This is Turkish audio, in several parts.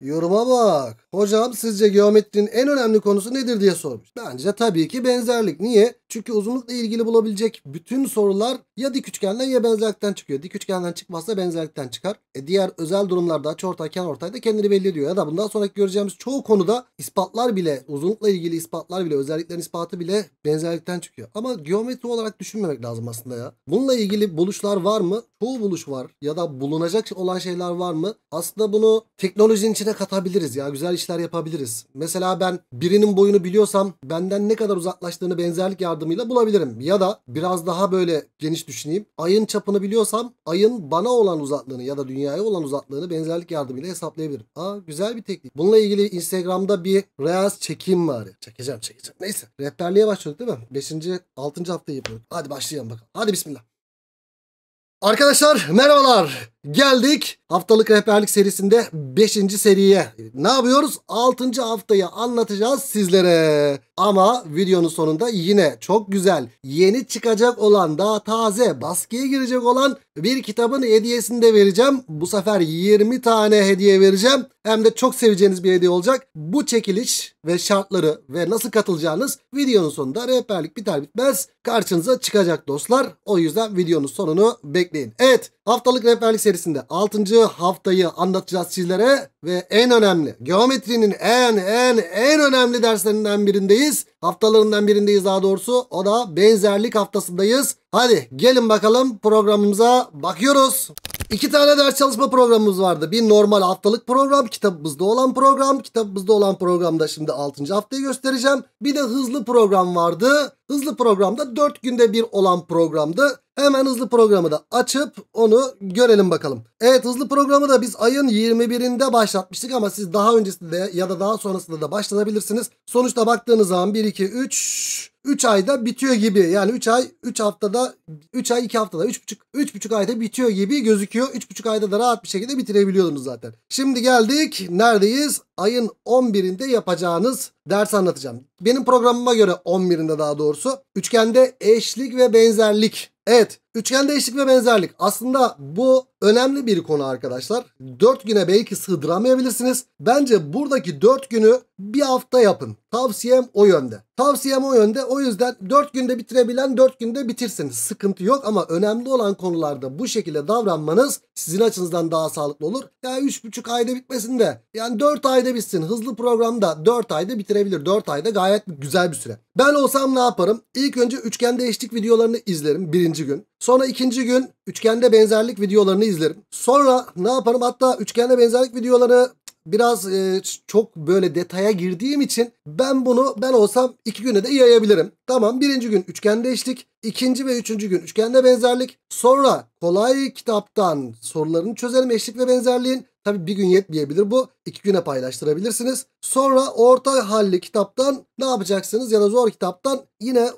Yoruma bak. Hocam sizce geometrinin en önemli konusu nedir diye sormuş. Bence tabii ki benzerlik. Niye? Çünkü uzunlukla ilgili bulabilecek bütün sorular ya dik üçgenden ya benzerlikten çıkıyor. Dik üçgenden çıkmazsa benzerlikten çıkar. E diğer özel durumlarda açıortay kenortay da kendini belli ediyor. Ya da bundan sonraki göreceğimiz çoğu konuda ispatlar bile uzunlukla ilgili ispatlar bile özelliklerin ispatı bile benzerlikten çıkıyor. Ama geometri olarak düşünmemek lazım aslında ya. Bununla ilgili buluşlar var mı? Çoğu buluş var. Ya da bulunacak olan şeyler var mı? Aslında bunu teknolojinin için içine katabiliriz ya. Güzel işler yapabiliriz. Mesela ben birinin boyunu biliyorsam benden ne kadar uzaklaştığını benzerlik yardımıyla bulabilirim. Ya da biraz daha böyle geniş düşüneyim. Ayın çapını biliyorsam ayın bana olan uzaklığını ya da dünyaya olan uzaklığını benzerlik yardımıyla hesaplayabilirim. Aa güzel bir teknik. Bununla ilgili Instagram'da bir reels çekeyim bari. Çekeceğim çekeceğim. Neyse. Rehberliğe başladık değil mi? 5. 6. haftayı yapıyoruz. Hadi başlayalım bakalım. Hadi bismillah. Arkadaşlar merhabalar. Geldik haftalık rehberlik serisinde 5. seriye. Ne yapıyoruz? 6. haftayı anlatacağız sizlere. Ama videonun sonunda yine çok güzel yeni çıkacak olan daha taze baskıya girecek olan bir kitabın hediyesini de vereceğim. Bu sefer 20 tane hediye vereceğim. Hem de çok seveceğiniz bir hediye olacak. Bu çekiliş ve şartları ve nasıl katılacağınız videonun sonunda rehberlik biter bitmez karşınıza çıkacak dostlar. O yüzden videonun sonunu bekleyin. Evet Haftalık rehberlik serisinde 6. haftayı anlatacağız sizlere ve en önemli geometrinin en en en önemli derslerinden birindeyiz. Haftalarından birindeyiz daha doğrusu o da benzerlik haftasındayız. Hadi gelin bakalım programımıza bakıyoruz. İki tane ders çalışma programımız vardı. Bir normal haftalık program, kitabımızda olan program. Kitabımızda olan programda şimdi 6. haftayı göstereceğim. Bir de hızlı program vardı. Hızlı programda 4 günde bir olan programdı. Hemen hızlı programı da açıp onu görelim bakalım. Evet hızlı programı da biz ayın 21'inde başlatmıştık ama siz daha öncesinde ya da daha sonrasında da başlatabilirsiniz. Sonuçta baktığınız zaman 1, 2, 3... 3 ayda bitiyor gibi. Yani 3 ay 3 haftada 3 ay 2 haftada 3,5 3,5 ayda bitiyor gibi gözüküyor. 3,5 ayda da rahat bir şekilde bitirebiliyordunuz zaten. Şimdi geldik neredeyiz? ayın 11'inde yapacağınız dersi anlatacağım. Benim programıma göre 11'inde daha doğrusu. Üçgende eşlik ve benzerlik. Evet, üçgende eşlik ve benzerlik. Aslında bu önemli bir konu arkadaşlar. 4 güne belki sığdıramayabilirsiniz. Bence buradaki 4 günü bir hafta yapın. Tavsiyem o yönde. Tavsiyem o yönde. O yüzden 4 günde bitirebilen 4 günde bitirsin. Sıkıntı yok ama önemli olan konularda bu şekilde davranmanız sizin açınızdan daha sağlıklı olur. Ya yani 3,5 ayda bitmesin de yani 4 ayda ayda Hızlı programda 4 ayda bitirebilir. 4 ayda gayet güzel bir süre. Ben olsam ne yaparım? İlk önce üçgen değişiklik videolarını izlerim birinci gün. Sonra ikinci gün üçgende benzerlik videolarını izlerim. Sonra ne yaparım? Hatta üçgende benzerlik videoları biraz e, çok böyle detaya girdiğim için ben bunu ben olsam iki güne de yayabilirim. Tamam birinci gün üçgen üçgendeştik. İkinci ve üçüncü gün üçgende benzerlik. Sonra kolay kitaptan sorularını çözelim eşlik ve benzerliğin. Tabi bir gün yetmeyebilir bu. iki güne paylaştırabilirsiniz. Sonra orta halli kitaptan ne yapacaksınız? Ya da zor kitaptan yine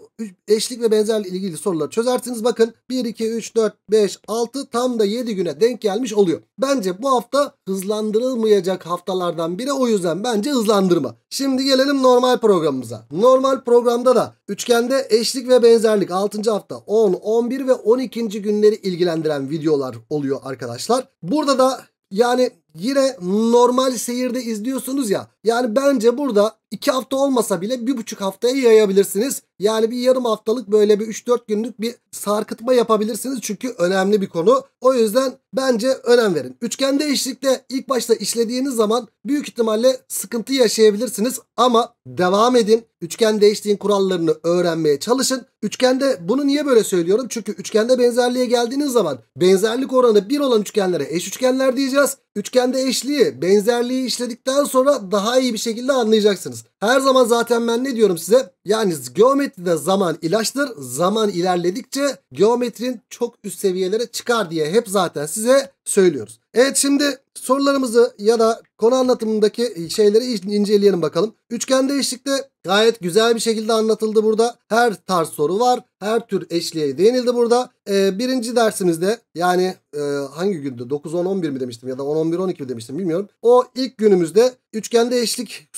eşlik ve benzerlik ilgili soruları çözersiniz. Bakın 1, 2, 3, 4, 5, 6 tam da 7 güne denk gelmiş oluyor. Bence bu hafta hızlandırılmayacak haftalardan biri. O yüzden bence hızlandırma. Şimdi gelelim normal programımıza. Normal programda da üçgende eşlik ve benzerlik 6. 16. hafta 10, 11 ve 12. günleri ilgilendiren videolar oluyor arkadaşlar. Burada da yani yine normal seyirde izliyorsunuz ya. Yani bence burada 2 hafta olmasa bile 1,5 haftaya yayabilirsiniz. Yani bir yarım haftalık böyle bir 3-4 günlük bir sarkıtma yapabilirsiniz. Çünkü önemli bir konu. O yüzden bence önem verin. Üçgen değişiklikte ilk başta işlediğiniz zaman büyük ihtimalle sıkıntı yaşayabilirsiniz. Ama devam edin. Üçgen değiştiğin kurallarını öğrenmeye çalışın. Üçgende bunu niye böyle söylüyorum? Çünkü üçgende benzerliğe geldiğiniz zaman benzerlik oranı 1 olan üçgenlere eş üçgenler diyeceğiz. Üçgende eşliği, benzerliği işledikten sonra daha iyi bir şekilde anlayacaksınız yaparsınız. Her zaman zaten ben ne diyorum size? Yani geometride zaman ilaçtır. Zaman ilerledikçe geometrin çok üst seviyelere çıkar diye hep zaten size söylüyoruz. Evet şimdi sorularımızı ya da konu anlatımındaki şeyleri inceleyelim bakalım. Üçgen değişiklikte gayet güzel bir şekilde anlatıldı burada. Her tarz soru var. Her tür eşliğe değinildi burada. Ee, birinci dersimizde yani e, hangi günde 9, 10, 11 mi demiştim ya da 10, 11, 12 mi demiştim bilmiyorum. O ilk günümüzde üçgende eşlik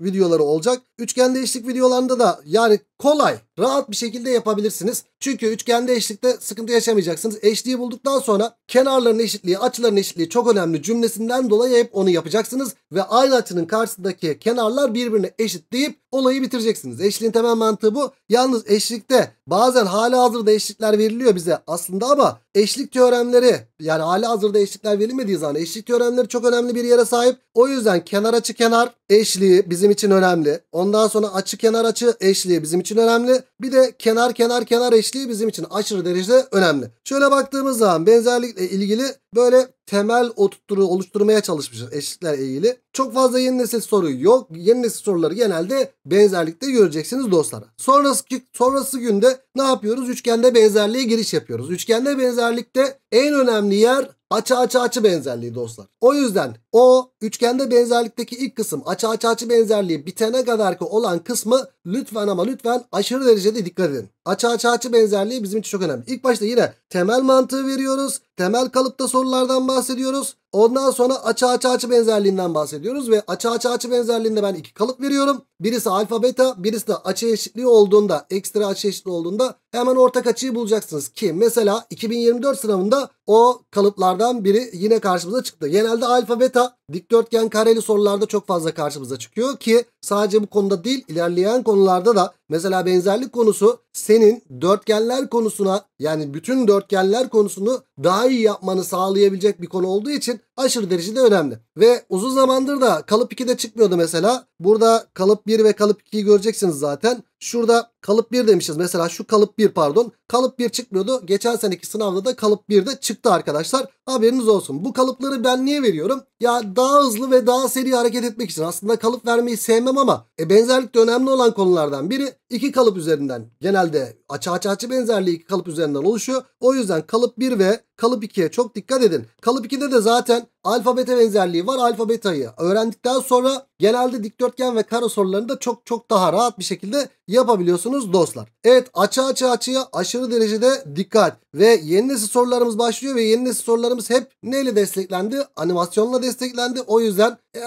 videoları olacak. Üçgen değişiklik videolarında da yani kolay, rahat bir şekilde yapabilirsiniz. Çünkü üçgende eşlikte sıkıntı yaşamayacaksınız. Eşliği bulduktan sonra kenarların eşitliği, açıların eşitliği çok önemli cümlesinden dolayı hep onu yapacaksınız. Ve aynı açının karşısındaki kenarlar birbirine eşit eşitleyip olayı bitireceksiniz. Eşliğin temel mantığı bu. Yalnız eşlikte bazen hala hazırda eşlikler veriliyor bize aslında ama eşlik teoremleri yani hala hazırda eşlikler verilmediği zaman eşlik teoremleri çok önemli bir yere sahip. O yüzden kenar açı kenar eşliği bizim için önemli. Ondan sonra açı kenar açı eşliği bizim için için önemli. Bir de kenar kenar kenar eşliği bizim için aşırı derecede önemli. Şöyle baktığımız zaman benzerlikle ilgili böyle temel oturturu, oluşturmaya çalışmışız eşitler eğili. Çok fazla yeni nesil soru yok. Yeni nesil soruları genelde benzerlikte göreceksiniz dostlar. Sonrası, sonrası günde ne yapıyoruz? Üçgende benzerliğe giriş yapıyoruz. Üçgende benzerlikte en önemli yer açı açı açı benzerliği dostlar. O yüzden o üçgende benzerlikteki ilk kısım açı açı açı benzerliği bitene kadar ki olan kısmı lütfen ama lütfen aşırı derecede dikkat edin. Açı açı açı benzerliği bizim için çok önemli. İlk başta yine temel mantığı veriyoruz. Temel kalıpta sorulardan bahsediyoruz bahsediyoruz. Ondan sonra açı açı açı benzerliğinden bahsediyoruz ve açı açı açı benzerliğinde ben iki kalıp veriyorum. Birisi alfa beta, birisi de açı eşitliği olduğunda, ekstra açı eşitliği olduğunda hemen ortak açıyı bulacaksınız ki mesela 2024 sınavında o kalıplardan biri yine karşımıza çıktı. Genelde alfa beta dikdörtgen kareli sorularda çok fazla karşımıza çıkıyor ki sadece bu konuda değil ilerleyen konularda da mesela benzerlik konusu senin dörtgenler konusuna yani bütün dörtgenler konusunu daha iyi yapmanı sağlayabilecek bir konu olduğu için aşırı derecede önemli. Ve uzun zamandır da kalıp 2'de çıkmıyordu mesela. Burada kalıp 1 ve kalıp 2'yi göreceksiniz zaten. Şurada kalıp 1 demişiz. Mesela şu kalıp 1 pardon. Kalıp 1 çıkmıyordu. Geçen seneki sınavda da kalıp 1 de çıktı arkadaşlar. Haberiniz olsun. Bu kalıpları ben niye veriyorum? Ya daha hızlı ve daha seri hareket etmek için. Aslında kalıp vermeyi sevmem ama e, benzerlik de önemli olan konulardan biri. iki kalıp üzerinden genelde açı açı açı benzerliği iki kalıp üzerinden oluşuyor. O yüzden kalıp 1 ve kalıp 2'ye çok dikkat edin. Kalıp 2'de de zaten alfa benzerliği var. alfabetayı öğrendikten sonra genelde dikdörtgen ve kare sorularını da çok çok daha rahat bir şekilde yapabiliyorsunuz dostlar. Evet açı açı açıya aşırı derecede dikkat. Ve yeni nesil sorularımız başlıyor ve yeni nesil sorularımız hep neyle desteklendi? Animasyonla desteklendi. O yüzden e,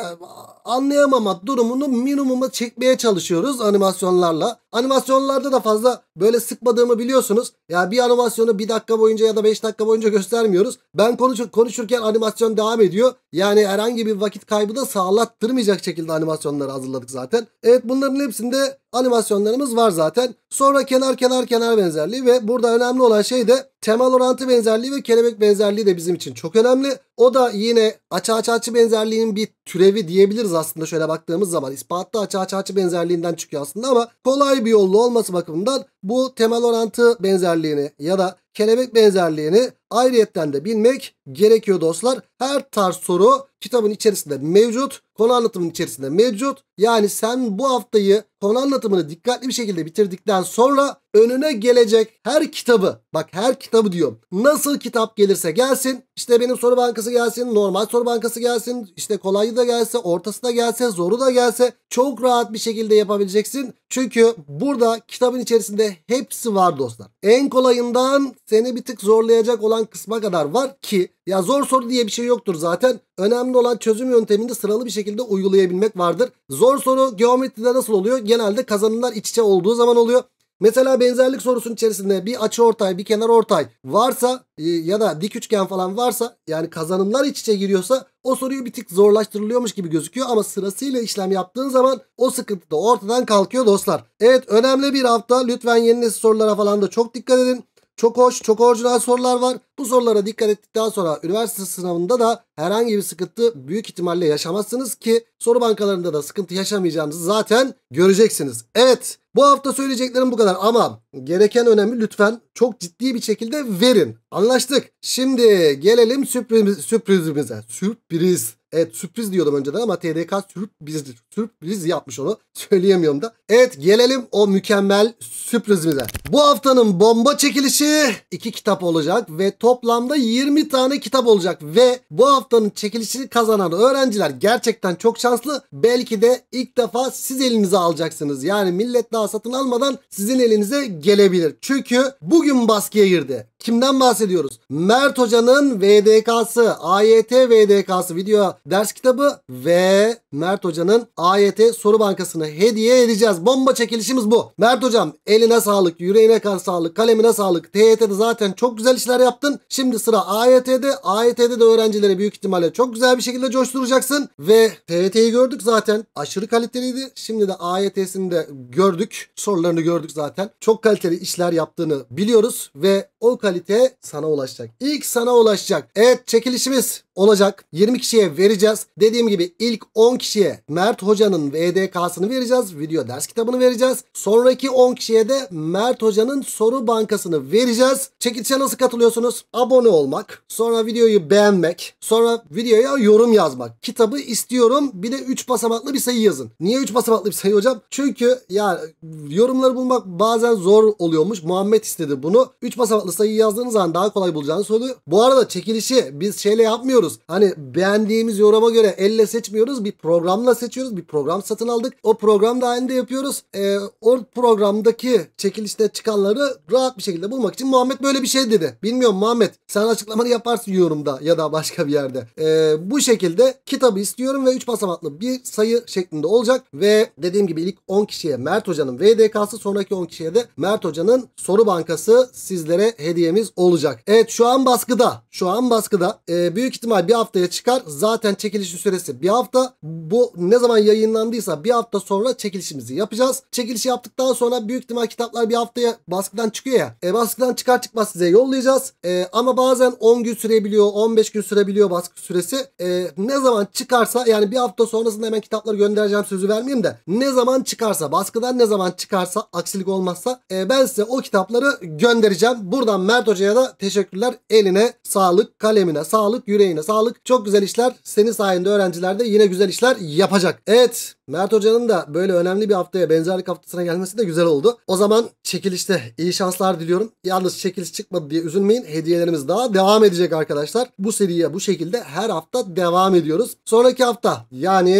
anlayamama durumunu minimuma çekmeye çalışıyoruz animasyonlarla. Animasyonlarda da fazla böyle sıkmadığımı biliyorsunuz. Ya yani bir animasyonu bir dakika boyunca ya da beş dakika boyunca göstermiyoruz. Ben konuş konuşurken animasyon devam ediyor. Yani herhangi bir vakit kaybı da sağlattırmayacak şekilde animasyonları hazırladık zaten. Evet bunların hepsinde animasyonlarımız var zaten. Sonraki kenar kenar kenar benzerliği ve burada önemli olan şey de temel orantı benzerliği ve kelebek benzerliği de bizim için çok önemli. O da yine açı açı açı benzerliğinin bir türevi diyebiliriz aslında şöyle baktığımız zaman. İspatlı açı açı açı benzerliğinden çıkıyor aslında ama kolay bir yollu olması bakımından bu temel orantı benzerliğini ya da kelebek benzerliğini ayrıyetten de bilmek gerekiyor dostlar. Her tarz soru kitabın içerisinde mevcut. Konu anlatımın içerisinde mevcut. Yani sen bu haftayı konu anlatımını dikkatli bir şekilde bitirdikten sonra önüne gelecek her kitabı bak her kitabı diyor. nasıl kitap gelirse gelsin işte benim soru bankası gelsin normal soru bankası gelsin işte kolayı da gelse ortası da gelse zoru da gelse çok rahat bir şekilde yapabileceksin. Çünkü burada kitabın içerisinde hepsi var dostlar. En kolayından seni bir tık zorlayacak olan kısma kadar var ki ya zor soru diye bir şey yoktur zaten. Önemli olan çözüm yöntemini sıralı bir şekilde uygulayabilmek vardır. Zor soru geometride nasıl oluyor? Genelde kazanımlar iç içe olduğu zaman oluyor. Mesela benzerlik sorusunun içerisinde bir açı ortay bir kenar ortay varsa e, ya da dik üçgen falan varsa yani kazanımlar iç içe giriyorsa o soruyu bir tık zorlaştırılıyormuş gibi gözüküyor ama sırasıyla işlem yaptığın zaman o sıkıntı da ortadan kalkıyor dostlar. Evet önemli bir hafta lütfen yeni nesil sorulara falan da çok dikkat edin. Çok hoş, çok orijinal sorular var. Bu sorulara dikkat ettikten sonra üniversite sınavında da herhangi bir sıkıntı büyük ihtimalle yaşamazsınız ki soru bankalarında da sıkıntı yaşamayacağınızı zaten göreceksiniz. Evet bu hafta söyleyeceklerim bu kadar ama gereken önemi lütfen çok ciddi bir şekilde verin. Anlaştık. Şimdi gelelim sürpriz, sürprizimize. Sürpriz. Evet sürpriz diyordum önceden ama TDK sürpriz, sürpriz yapmış onu. Söyleyemiyorum da. Evet gelelim o mükemmel sürprizimize. Bu haftanın bomba çekilişi iki kitap olacak ve toplamda 20 tane kitap olacak. Ve bu haftanın çekilişini kazanan öğrenciler gerçekten çok şanslı. Belki de ilk defa siz elinize alacaksınız. Yani millet daha satın almadan sizin elinize gelebilir. Çünkü bugün baskıya girdi. Kimden bahsediyoruz? Mert Hoca'nın VDK'sı, AYT VDK'sı video ders kitabı ve Mert Hoca'nın AYT soru bankasını hediye edeceğiz. Bomba çekilişimiz bu. Mert Hocam eline sağlık, yüreğine kan sağlık, kalemine sağlık. TYT'de zaten çok güzel işler yaptın. Şimdi sıra AYT'de. AYT'de de öğrencileri büyük ihtimalle çok güzel bir şekilde coşturacaksın. Ve TYT'yi gördük zaten. Aşırı kaliteliydi. Şimdi de AYT'sini de gördük. Sorularını gördük zaten. Çok kaliteli işler yaptığını biliyoruz ve o kalite sana ulaşacak. İlk sana ulaşacak. Evet çekilişimiz olacak. 20 kişiye vereceğiz. Dediğim gibi ilk 10 kişiye Mert Hoca'nın VDK'sını vereceğiz. Video ders kitabını vereceğiz. Sonraki 10 kişiye de Mert Hoca'nın soru bankasını vereceğiz. Çekilişe nasıl katılıyorsunuz? Abone olmak, sonra videoyu beğenmek, sonra videoya yorum yazmak. Kitabı istiyorum bir de 3 basamaklı bir sayı yazın. Niye 3 basamaklı bir sayı hocam? Çünkü ya yorumları bulmak bazen zor oluyormuş. Muhammed istedi bunu. 3 basamaklı sayı yazdığınız zaman daha kolay bulacağını söylüyor. Bu arada çekilişi biz şeyle yapmıyoruz. Hani beğendiğimiz yoruma göre elle seçmiyoruz. Bir program programla seçiyoruz. Bir program satın aldık. O program dahilinde yapıyoruz. E, o programdaki çekilişte çıkanları rahat bir şekilde bulmak için Muhammed böyle bir şey dedi. Bilmiyorum Muhammed sen açıklamanı yaparsın yorumda ya da başka bir yerde. E, bu şekilde kitabı istiyorum ve 3 basamaklı bir sayı şeklinde olacak ve dediğim gibi ilk 10 kişiye Mert Hoca'nın VDK'sı sonraki 10 kişiye de Mert Hoca'nın soru bankası sizlere hediyemiz olacak. Evet şu an baskıda. Şu an baskıda. E, büyük ihtimal bir haftaya çıkar. Zaten çekilişin süresi bir hafta bu ne zaman yayınlandıysa bir hafta sonra çekilişimizi yapacağız. Çekilişi yaptıktan sonra büyük ihtimal kitaplar bir haftaya baskıdan çıkıyor ya. E, baskıdan çıkar çıkmaz size yollayacağız. E, ama bazen 10 gün sürebiliyor, 15 gün sürebiliyor baskı süresi. E, ne zaman çıkarsa yani bir hafta sonrasında hemen kitapları göndereceğim sözü vermeyeyim de ne zaman çıkarsa baskıdan ne zaman çıkarsa aksilik olmazsa e, ben size o kitapları göndereceğim. Buradan Mert Hoca'ya da teşekkürler. Eline sağlık, kalemine sağlık, yüreğine sağlık. Çok güzel işler. Senin sayende öğrencilerde yine güzel işler beraber yapacak. Evet Mert Hoca'nın da böyle önemli bir haftaya benzerlik haftasına gelmesi de güzel oldu. O zaman çekilişte iyi şanslar diliyorum. Yalnız çekiliş çıkmadı diye üzülmeyin. Hediyelerimiz daha devam edecek arkadaşlar. Bu seriye bu şekilde her hafta devam ediyoruz. Sonraki hafta yani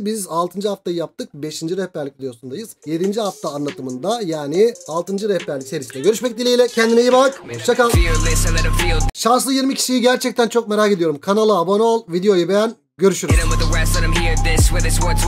biz 6. haftayı yaptık. 5. rehberlik videosundayız. 7. hafta anlatımında yani 6. rehberlik serisinde görüşmek dileğiyle. Kendine iyi bak. Hoşçakal. Şanslı 20 kişiyi gerçekten çok merak ediyorum. Kanala abone ol, videoyu beğen. Görüşürüz. this, whether it's what's